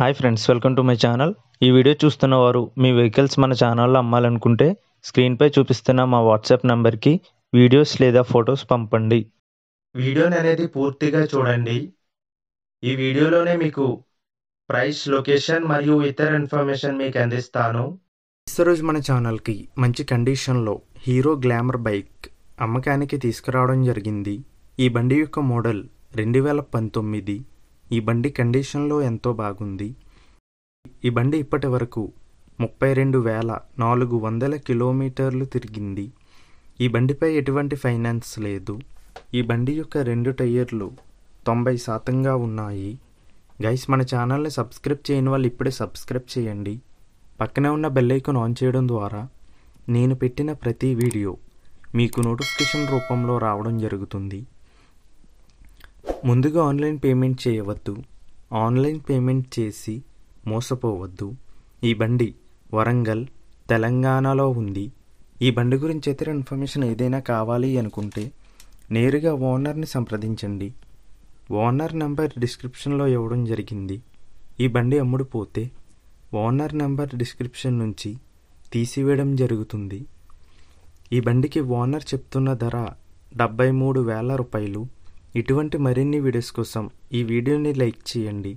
hi friends welcome to my channel ఈ video చూస్తున్న వారు మీ వెహికల్స్ మన ఛానల్లో అమ్మాలనుకుంటే స్క్రీన్పై చూపిస్తున్న మా వాట్సాప్ నంబర్కి వీడియోస్ లేదా ఫొటోస్ పంపండి వీడియోని అనేది పూర్తిగా చూడండి ఈ వీడియోలోనే మీకు ప్రైస్ లొకేషన్ మరియు ఇతర ఇన్ఫర్మేషన్ మీకు అందిస్తాను ఈరోజు మన ఛానల్కి మంచి కండిషన్లో హీరో గ్లామర్ బైక్ అమ్మకానికి తీసుకురావడం జరిగింది ఈ బండి యొక్క మోడల్ రెండు వేల పంతొమ్మిది ఈ బండి కండిషన్లో ఎంతో బాగుంది ఈ బండి ఇప్పటి వరకు ముప్పై రెండు వేల నాలుగు వందల కిలోమీటర్లు తిరిగింది ఈ బండిపై ఎటువంటి ఫైనాన్స్ లేదు ఈ బండి యొక్క రెండు టైర్లు తొంభై శాతంగా ఉన్నాయి గైస్ మన ఛానల్ని సబ్స్క్రైబ్ చేయని వాళ్ళు ఇప్పుడే సబ్స్క్రైబ్ చేయండి పక్కనే ఉన్న బెల్లైకన్ ఆన్ చేయడం ద్వారా నేను పెట్టిన ప్రతి వీడియో మీకు నోటిఫికేషన్ రూపంలో రావడం జరుగుతుంది ముందుగా ఆన్లైన్ పేమెంట్ చేయవద్దు ఆన్లైన్ పేమెంట్ చేసి మోసపోవద్దు ఈ బండి వరంగల్ తెలంగాణలో ఉంది ఈ బండి గురించి ఇతర ఇన్ఫర్మేషన్ ఏదైనా కావాలి అనుకుంటే నేరుగా ఓనర్ని సంప్రదించండి ఓనర్ నెంబర్ డిస్క్రిప్షన్లో ఇవ్వడం జరిగింది ఈ బండి అమ్ముడుపోతే ఓనర్ నెంబర్ డిస్క్రిప్షన్ నుంచి తీసివేయడం జరుగుతుంది ఈ బండికి ఓనర్ చెప్తున్న ధర డెబ్బై మూడు వేల రూపాయలు ఇటువంటి మరిన్ని వీడియోస్ కోసం ఈ వీడియోని లైక్ చేయండి